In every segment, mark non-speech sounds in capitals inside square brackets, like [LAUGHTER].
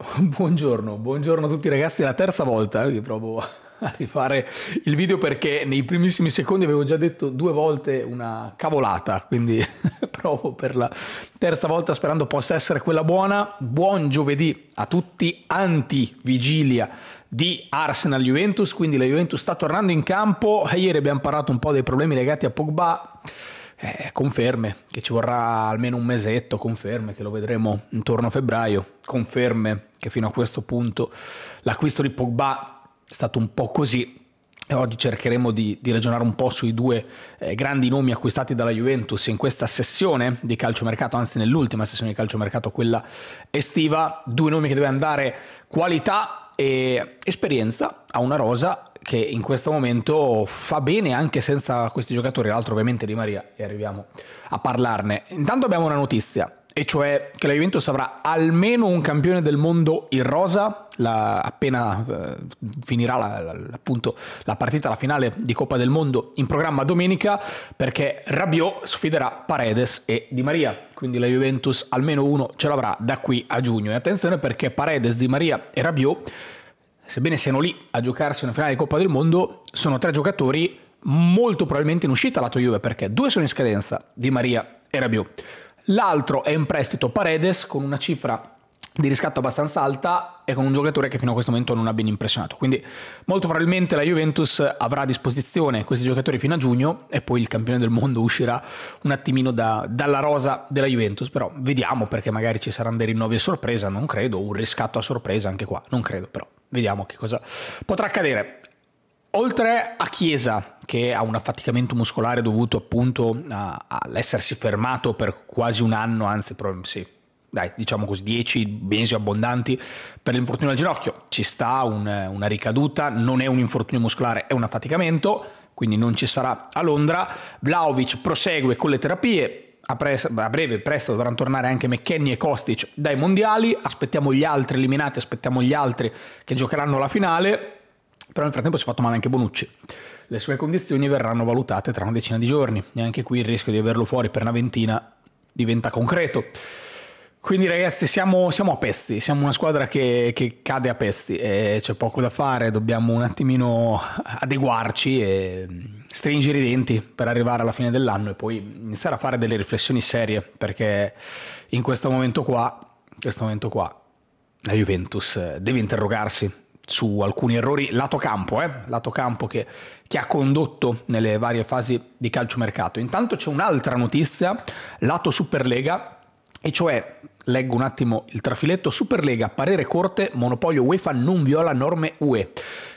[LAUGHS] Buongiorno, buongiorno a tutti ragazzi, è la terza volta eh, che provo [LAUGHS] a rifare il video perché nei primissimi secondi avevo già detto due volte una cavolata, quindi [LAUGHS] provo per la terza volta sperando possa essere quella buona. Buon giovedì a tutti, anti-vigilia di Arsenal Juventus, quindi la Juventus sta tornando in campo, ieri abbiamo parlato un po' dei problemi legati a Pogba eh, conferme che ci vorrà almeno un mesetto, conferme che lo vedremo intorno a febbraio, conferme che fino a questo punto l'acquisto di Pogba è stato un po' così. E oggi cercheremo di, di, ragionare un po' sui due eh, grandi nomi acquistati dalla Juventus in questa sessione di calciomercato, anzi nell'ultima sessione di calciomercato, quella estiva. Due nomi che deve andare qualità e esperienza a una rosa che in questo momento fa bene anche senza questi giocatori, l'altro ovviamente Di Maria, e arriviamo a parlarne. Intanto abbiamo una notizia, e cioè che la Juventus avrà almeno un campione del mondo in rosa la, appena eh, finirà la, la, appunto, la partita, la finale di Coppa del Mondo in programma domenica perché Rabiot sfiderà Paredes e Di Maria quindi la Juventus almeno uno ce l'avrà da qui a giugno e attenzione perché Paredes, Di Maria e Rabiot sebbene siano lì a giocarsi una finale di Coppa del Mondo, sono tre giocatori molto probabilmente in uscita lato Juve perché due sono in scadenza, Di Maria e Rabiot. L'altro è in prestito Paredes con una cifra di riscatto abbastanza alta e con un giocatore che fino a questo momento non ha ben impressionato. Quindi molto probabilmente la Juventus avrà a disposizione questi giocatori fino a giugno e poi il campione del mondo uscirà un attimino da, dalla rosa della Juventus, però vediamo perché magari ci saranno dei rinnovi a sorpresa, non credo, un riscatto a sorpresa anche qua, non credo, però vediamo che cosa potrà accadere. Oltre a Chiesa, che ha un affaticamento muscolare dovuto appunto all'essersi fermato per quasi un anno, anzi, sì, dai, diciamo così, 10 mesi abbondanti per l'infortunio al ginocchio. Ci sta un, una ricaduta, non è un infortunio muscolare, è un affaticamento, quindi non ci sarà a Londra. Vlaovic prosegue con le terapie, a, pre a, breve, presto dovranno tornare anche McKenny e Kostic dai mondiali, aspettiamo gli altri eliminati, aspettiamo gli altri che giocheranno la finale, però nel frattempo si è fatto male anche Bonucci. Le sue condizioni verranno valutate tra una decina di giorni e anche qui il rischio di averlo fuori per una ventina diventa concreto. Quindi ragazzi siamo, siamo, a pezzi, siamo una squadra che, che cade a pezzi, c'è poco da fare, dobbiamo un attimino adeguarci e mm, stringere i denti per arrivare alla fine dell'anno e poi iniziare a fare delle riflessioni serie perché in questo momento qua, questo momento qua la Juventus deve interrogarsi su alcuni errori lato campo, eh? lato campo che, che, ha condotto nelle varie fasi di calciomercato. Intanto c'è un'altra notizia lato Superlega e cioè leggo un attimo il trafiletto, Superlega, parere corte, monopolio UEFA non viola norme UE.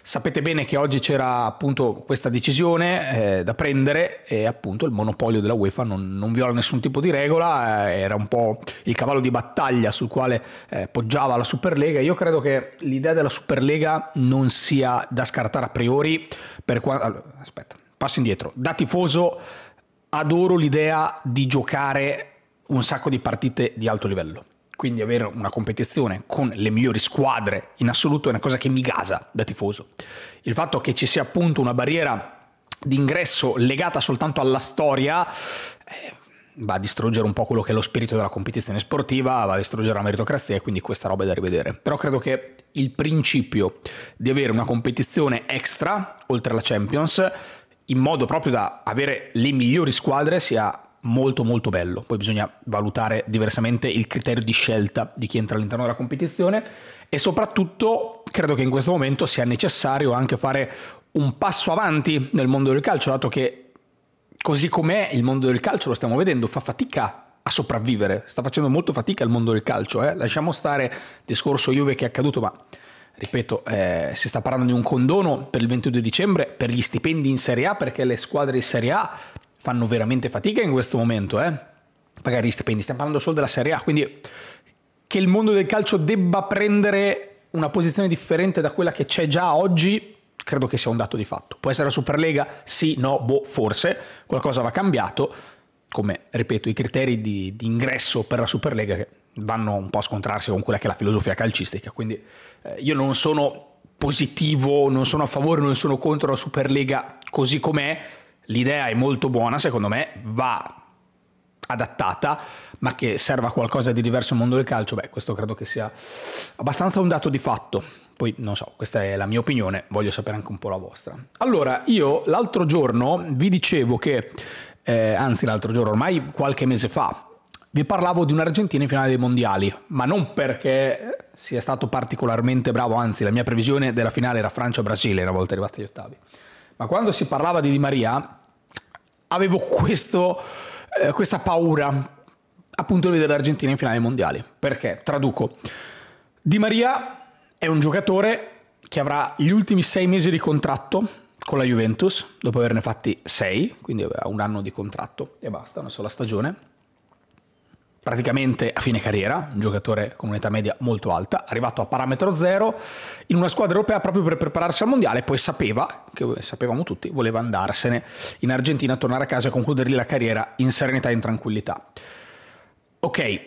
Sapete bene che oggi c'era appunto questa decisione eh, da prendere e appunto il monopolio della UEFA non, non viola nessun tipo di regola, eh, era un po' il cavallo di battaglia sul quale eh, poggiava la Superlega. Io credo che l'idea della Superlega non sia da scartare a priori per quanto... Allora, aspetta, passo indietro. Da tifoso adoro l'idea di giocare un sacco di partite di alto livello. Quindi avere una competizione con le migliori squadre in assoluto è una cosa che mi gasa da tifoso. Il fatto che ci sia appunto una barriera d'ingresso legata soltanto alla storia eh, va a distruggere un po' quello che è lo spirito della competizione sportiva, va a distruggere la meritocrazia e quindi questa roba è da rivedere. Però credo che il principio di avere una competizione extra, oltre alla Champions, in modo proprio da avere le migliori squadre sia molto molto bello. Poi bisogna valutare diversamente il criterio di scelta di chi entra all'interno della competizione e soprattutto credo che in questo momento sia necessario anche fare un passo avanti nel mondo del calcio, dato che così com'è il mondo del calcio, lo stiamo vedendo, fa fatica a sopravvivere, sta facendo molto fatica il mondo del calcio, eh? lasciamo stare il discorso Juve che è accaduto, ma ripeto, eh, si sta parlando di un condono per il 22 dicembre, per gli stipendi in Serie A, perché le squadre di Serie A fanno veramente fatica in questo momento, eh? Pagare gli stipendi, stiamo parlando solo della Serie A, quindi che il mondo del calcio debba prendere una posizione differente da quella che c'è già oggi, credo che sia un dato di fatto. Può essere la Superlega? Sì, no, boh, forse qualcosa va cambiato, come ripeto, i criteri di, di ingresso per la Superlega che vanno un po' a scontrarsi con quella che è la filosofia calcistica, quindi eh, io non sono positivo, non sono a favore, non sono contro la Superlega così com'è, l'idea è molto buona, secondo me va adattata, ma che serva a qualcosa di diverso al mondo del calcio, beh, questo credo che sia abbastanza un dato di fatto. Poi non so, questa è la mia opinione, voglio sapere anche un po' la vostra. Allora, io l'altro giorno vi dicevo che, eh, anzi l'altro giorno, ormai qualche mese fa, vi parlavo di un'Argentina in finale dei mondiali, ma non perché sia stato particolarmente bravo, anzi la mia previsione della finale era Francia-Brasile una volta arrivati agli ottavi ma quando si parlava di Di Maria avevo questo, eh, questa paura appunto di vedere l'Argentina in finale mondiale. Perché, traduco, Di Maria è un giocatore che avrà gli ultimi sei mesi di contratto con la Juventus, dopo averne fatti sei, quindi avrà un anno di contratto e basta, una sola stagione praticamente a fine carriera, un giocatore con un'età media molto alta, arrivato a parametro zero in una squadra europea proprio per prepararsi al mondiale, poi sapeva, che sapevamo tutti, voleva andarsene in Argentina, tornare a casa e lì la carriera in serenità e in tranquillità. Ok,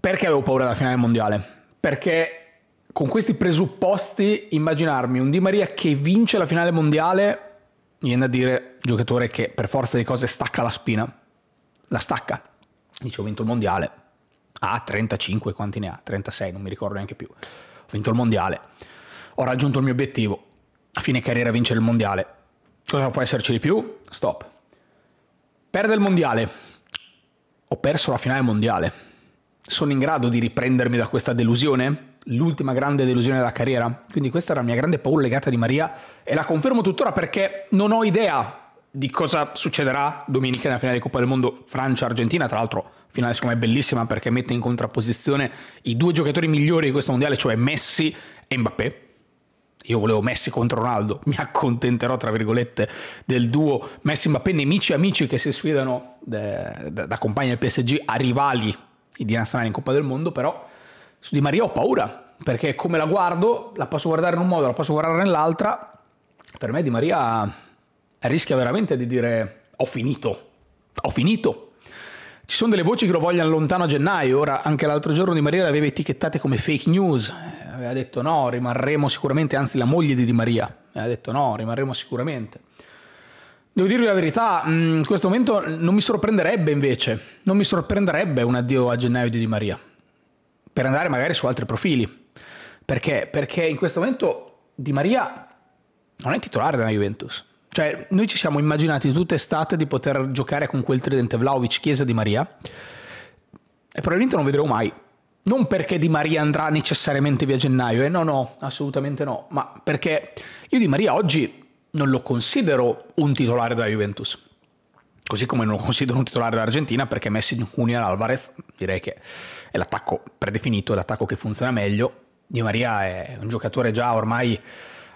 perché avevo paura della finale mondiale? Perché con questi presupposti immaginarmi un Di Maria che vince la finale mondiale, viene da dire giocatore che per forza di cose stacca la spina, la stacca dice ho vinto il mondiale, ha ah, 35, quanti ne ha? 36, non mi ricordo neanche più. Ho vinto il mondiale, ho raggiunto il mio obiettivo, a fine carriera vincere il mondiale. Cosa può esserci di più? Stop. Perde il mondiale, ho perso la finale mondiale. Sono in grado di riprendermi da questa delusione? L'ultima grande delusione della carriera? Quindi questa era la mia grande paura legata di Maria e la confermo tuttora perché non ho idea di cosa succederà domenica nella finale di Coppa del Mondo Francia-Argentina, tra l'altro finale secondo me bellissima perché mette in contrapposizione i due giocatori migliori di questo mondiale, cioè Messi e Mbappé. Io volevo Messi contro Ronaldo, [LAUGHS] mi accontenterò tra virgolette del duo Messi-Mbappé, nemici e amici che si sfidano da, da, da compagni del PSG a rivali di nazionale in Coppa del Mondo, però su Di Maria ho paura, perché come la guardo, la posso guardare in un modo, la posso guardare nell'altra, per me Di Maria rischia veramente di dire ho finito, ho finito. Ci sono delle voci che lo vogliono lontano a gennaio, ora anche l'altro giorno Di Maria le aveva etichettate come fake news, eh, aveva detto no, rimarremo sicuramente, anzi la moglie di Di Maria aveva eh, detto no, rimarremo sicuramente. Devo dirvi la verità, mm, in questo momento non mi sorprenderebbe invece, non mi sorprenderebbe un addio a gennaio di Di Maria, per andare magari su altri profili. Perché? Perché in questo momento Di Maria non è titolare della Juventus, cioè, noi ci siamo immaginati tutta estate di poter giocare con quel tridente Vlaovic, Chiesa di Maria, e probabilmente non vedremo mai. Non perché Di Maria andrà necessariamente via gennaio, eh? no, no, assolutamente no, ma perché io Di Maria oggi non lo considero un titolare della Juventus. Così come non lo considero un titolare dell'Argentina perché Messi, Junior Alvarez direi che è l'attacco predefinito, è l'attacco che funziona meglio. Di Maria è un giocatore già ormai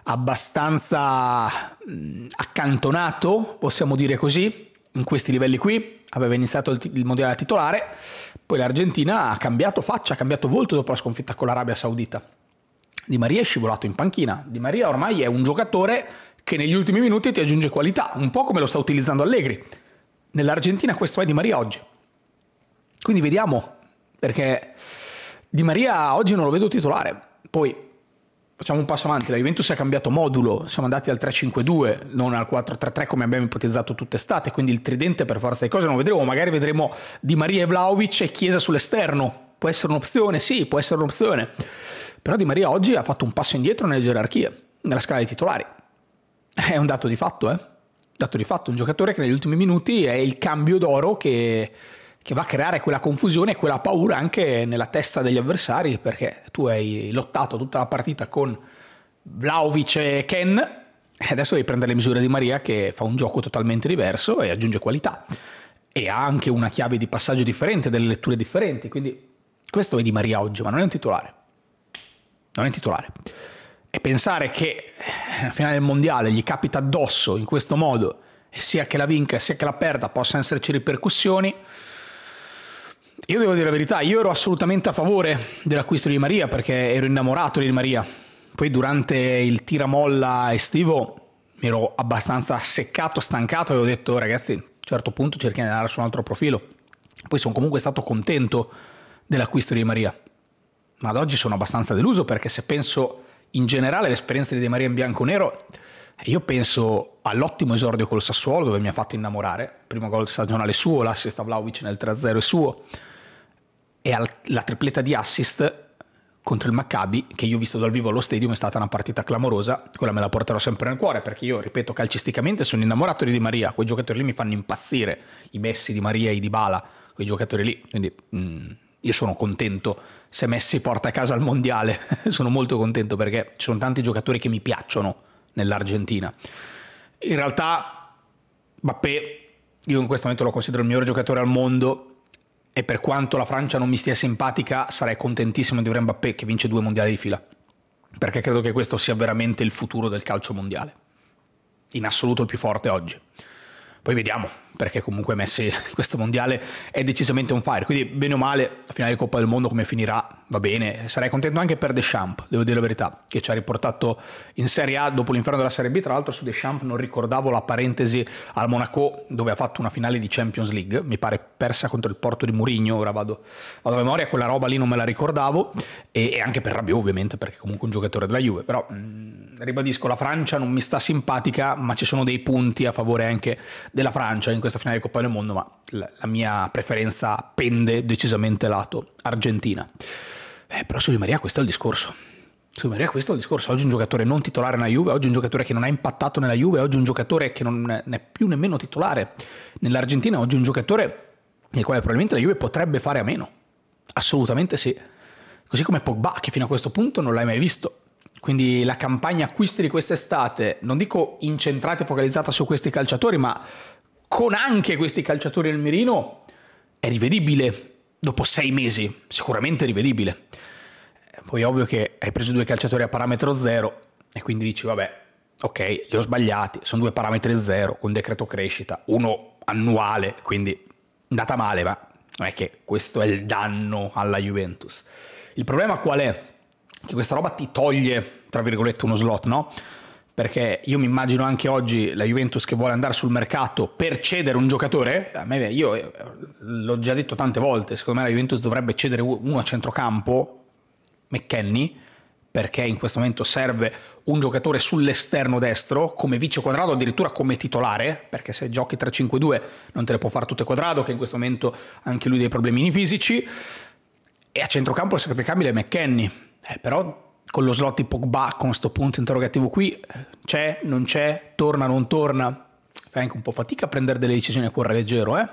abbastanza mm, accantonato, possiamo dire così, in questi livelli qui, aveva iniziato il, il mondiale titolare, poi l'Argentina ha cambiato faccia, ha cambiato volto dopo la sconfitta con l'Arabia Saudita. Di Maria è scivolato in panchina, Di Maria ormai è un giocatore che negli ultimi minuti ti aggiunge qualità, un po' come lo sta utilizzando Allegri. Nell'Argentina questo è Di Maria oggi. Quindi vediamo, perché Di Maria oggi non lo vedo titolare. Poi facciamo un passo avanti, la Juventus ha cambiato modulo, siamo andati al 3-5-2, non al 4-3-3 come abbiamo ipotizzato tutta estate, quindi il tridente per forza di cose non vedremo, magari vedremo Di Maria e Vlaovic e Chiesa sull'esterno, può essere un'opzione, sì, può essere un'opzione, però Di Maria oggi ha fatto un passo indietro nelle gerarchie, nella scala dei titolari, è un dato di fatto, eh? Dato di fatto, un giocatore che negli ultimi minuti è il cambio d'oro che che va a creare quella confusione e quella paura anche nella testa degli avversari perché tu hai lottato tutta la partita con Vlaovic e Ken e adesso devi prendere le misure di Maria che fa un gioco totalmente diverso e aggiunge qualità e ha anche una chiave di passaggio differente, delle letture differenti, quindi questo è di Maria oggi, ma non è un titolare. Non è un titolare. E pensare che eh, la finale del mondiale gli capita addosso in questo modo, sia che la vinca sia che la perda, possano esserci ripercussioni, io devo dire la verità, io ero assolutamente a favore dell'acquisto di Maria perché ero innamorato di Maria. Poi durante il tiramolla estivo mi ero abbastanza seccato, stancato e ho detto ragazzi, a un certo punto cerchiamo di andare su un altro profilo. Poi sono comunque stato contento dell'acquisto di Maria. Ma ad oggi sono abbastanza deluso perché se penso in generale all'esperienza di De Maria in bianco nero, io penso all'ottimo esordio col Sassuolo dove mi ha fatto innamorare. primo gol stagionale suo, l'assist a Vlaovic nel 3-0 è suo e al, la tripletta di assist contro il Maccabi, che io ho visto dal vivo allo stadium, è stata una partita clamorosa, quella me la porterò sempre nel cuore, perché io, ripeto, calcisticamente sono innamorato di Di Maria, quei giocatori lì mi fanno impazzire, i Messi di Maria, i Di Bala, quei giocatori lì, quindi mh, mm, io sono contento se Messi porta a casa il Mondiale, [LAUGHS] sono molto contento perché ci sono tanti giocatori che mi piacciono nell'Argentina. In realtà Bappé, io in questo momento lo considero il migliore giocatore al mondo, e per quanto la Francia non mi stia simpatica, sarei contentissimo di avere Mbappé che vince due mondiali di fila, perché credo che questo sia veramente il futuro del calcio mondiale, in assoluto il più forte oggi. Poi vediamo, perché comunque Messi [LAUGHS] questo mondiale è decisamente un fire, quindi bene o male la finale Coppa del Mondo come finirà va bene, sarei contento anche per Deschamps, devo dire la verità, che ci ha riportato in Serie A dopo l'inferno della Serie B, tra l'altro su Deschamps non ricordavo la parentesi al Monaco dove ha fatto una finale di Champions League, mi pare persa contro il Porto di Murigno, ora vado, vado a memoria, quella roba lì non me la ricordavo, e, e anche per Rabiot ovviamente, perché comunque un giocatore della Juve, però mh, mm, ribadisco, la Francia non mi sta simpatica, ma ci sono dei punti a favore anche della Francia in questa finale di Coppa del Mondo, ma la, la mia preferenza pende decisamente lato Argentina. Beh, però su Di Maria questo è il discorso. Su Di Maria questo è il discorso. Oggi un giocatore non titolare nella Juve, oggi un giocatore che non ha impattato nella Juve, oggi un giocatore che non è più nemmeno titolare nell'Argentina, oggi un giocatore nel quale probabilmente la Juve potrebbe fare a meno. Assolutamente sì. Così come Pogba, che fino a questo punto non l'hai mai visto. Quindi la campagna acquisti di quest'estate, non dico incentrata e focalizzata su questi calciatori, ma con anche questi calciatori al mirino, è rivedibile dopo sei mesi, sicuramente rivedibile. Eh, poi è ovvio che hai preso due calciatori a parametro zero e quindi dici vabbè, ok, li ho sbagliati, sono due parametri zero con decreto crescita, uno annuale, quindi andata male, ma non è che questo è il danno alla Juventus. Il problema qual è? Che questa roba ti toglie, tra virgolette, uno slot, no? perché io mi immagino anche oggi la Juventus che vuole andare sul mercato per cedere un giocatore, a me, io eh, l'ho già detto tante volte, secondo me la Juventus dovrebbe cedere uno a centrocampo, McKenny, perché in questo momento serve un giocatore sull'esterno destro, come vice quadrato, addirittura come titolare, perché se giochi 3-5-2 non te le può fare tutte quadrato, che in questo momento anche lui ha dei problemini fisici, e a centrocampo il sacrificabile è McKenny, eh, però con lo slot di Pogba con questo punto interrogativo qui, c'è, non c'è, torna, non torna, fai anche un po' fatica a prendere delle decisioni a cuore leggero, eh?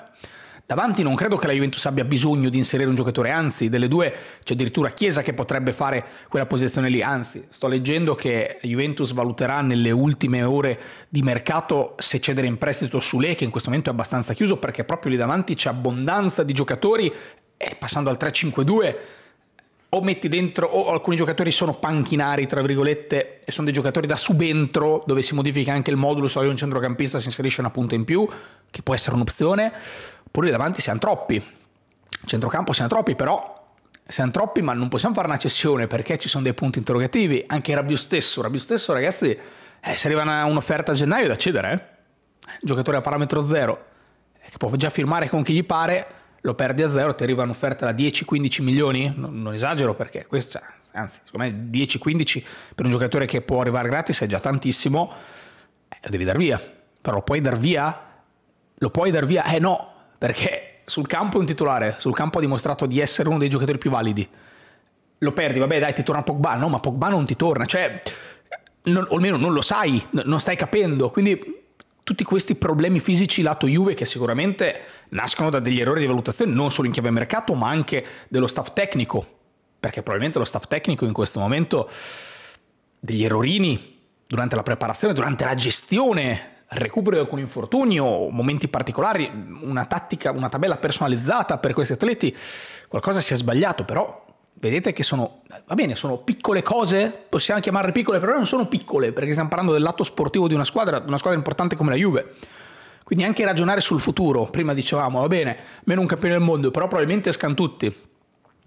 Davanti non credo che la Juventus abbia bisogno di inserire un giocatore, anzi, delle due c'è addirittura Chiesa che potrebbe fare quella posizione lì, anzi, sto leggendo che la Juventus valuterà nelle ultime ore di mercato se cedere in prestito su Sule, che in questo momento è abbastanza chiuso perché proprio lì davanti c'è abbondanza di giocatori e passando al 3-5-2 o metti dentro o alcuni giocatori sono panchinari tra virgolette e sono dei giocatori da subentro dove si modifica anche il modulo se hai un centrocampista si inserisce una punta in più che può essere un'opzione oppure davanti siamo troppi centrocampo siamo troppi però siamo troppi ma non possiamo fare una cessione perché ci sono dei punti interrogativi anche Rabiu stesso Rabiu stesso ragazzi eh, se arriva un'offerta a gennaio da cedere eh? giocatore a parametro zero eh, che può già firmare con chi gli pare lo perdi a zero, ti arriva un'offerta da 10-15 milioni, non, non, esagero perché questa, cioè, anzi, secondo me 10-15 per un giocatore che può arrivare gratis è già tantissimo, eh, lo devi dar via, però lo puoi dar via? Lo puoi dar via? Eh no, perché sul campo è un titolare, sul campo ha dimostrato di essere uno dei giocatori più validi, lo perdi, vabbè dai ti torna Pogba, no ma Pogba non ti torna, cioè, non, o almeno non lo sai, non stai capendo, quindi tutti questi problemi fisici lato Juve che sicuramente nascono da degli errori di valutazione non solo in chiave mercato ma anche dello staff tecnico, perché probabilmente lo staff tecnico in questo momento degli errorini durante la preparazione, durante la gestione recupero di alcuni infortuni o momenti particolari, una tattica, una tabella personalizzata per questi atleti, qualcosa si è sbagliato, però vedete che sono, va bene, sono piccole cose, possiamo chiamarle piccole, però non sono piccole, perché stiamo parlando del lato sportivo di una squadra, una squadra importante come la Juve. Quindi anche ragionare sul futuro, prima dicevamo, va bene, meno un campione del mondo, però probabilmente escano tutti.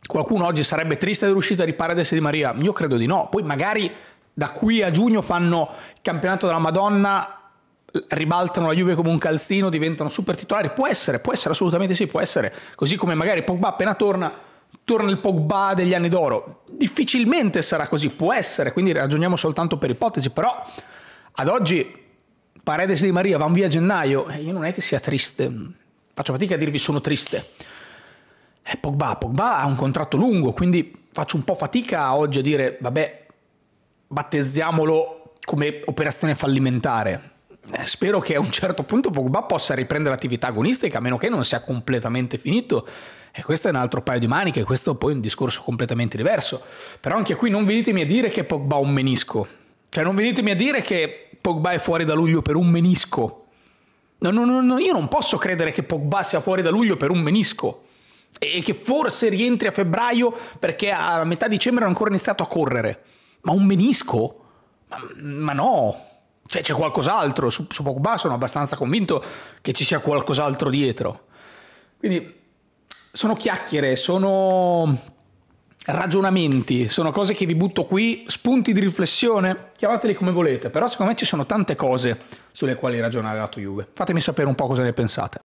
Qualcuno oggi sarebbe triste dell'uscita di Paredes e di Maria? Io credo di no. Poi magari da qui a giugno fanno il campionato della Madonna, ribaltano la Juve come un calzino, diventano super titolari. Può essere, può essere, assolutamente sì, può essere. Così come magari Pogba appena torna torna il Pogba degli anni d'oro. Difficilmente sarà così, può essere, quindi ragioniamo soltanto per ipotesi, però ad oggi Paredes di Maria vanno via a gennaio e io non è che sia triste, faccio fatica a dirvi sono triste. E eh, Pogba, Pogba ha un contratto lungo, quindi faccio un po' fatica oggi a dire vabbè, battezziamolo come operazione fallimentare. Eh, spero che a un certo punto Pogba possa riprendere l'attività agonistica, a meno che non sia completamente finito e questo è un altro paio di maniche, questo poi è un discorso completamente diverso. Però anche qui non venitemi a dire che Pogba ha un menisco. Cioè non venitemi a dire che Pogba è fuori da luglio per un menisco. No, no, no, io non posso credere che Pogba sia fuori da luglio per un menisco. E che forse rientri a febbraio perché a metà dicembre non ancora iniziato a correre. Ma un menisco? Ma, ma no. Cioè c'è qualcos'altro. Su, su Pogba sono abbastanza convinto che ci sia qualcos'altro dietro. Quindi sono chiacchiere, sono ragionamenti, sono cose che vi butto qui, spunti di riflessione, chiamateli come volete, però secondo me ci sono tante cose sulle quali ragionare lato Juve. Fatemi sapere un po' cosa ne pensate.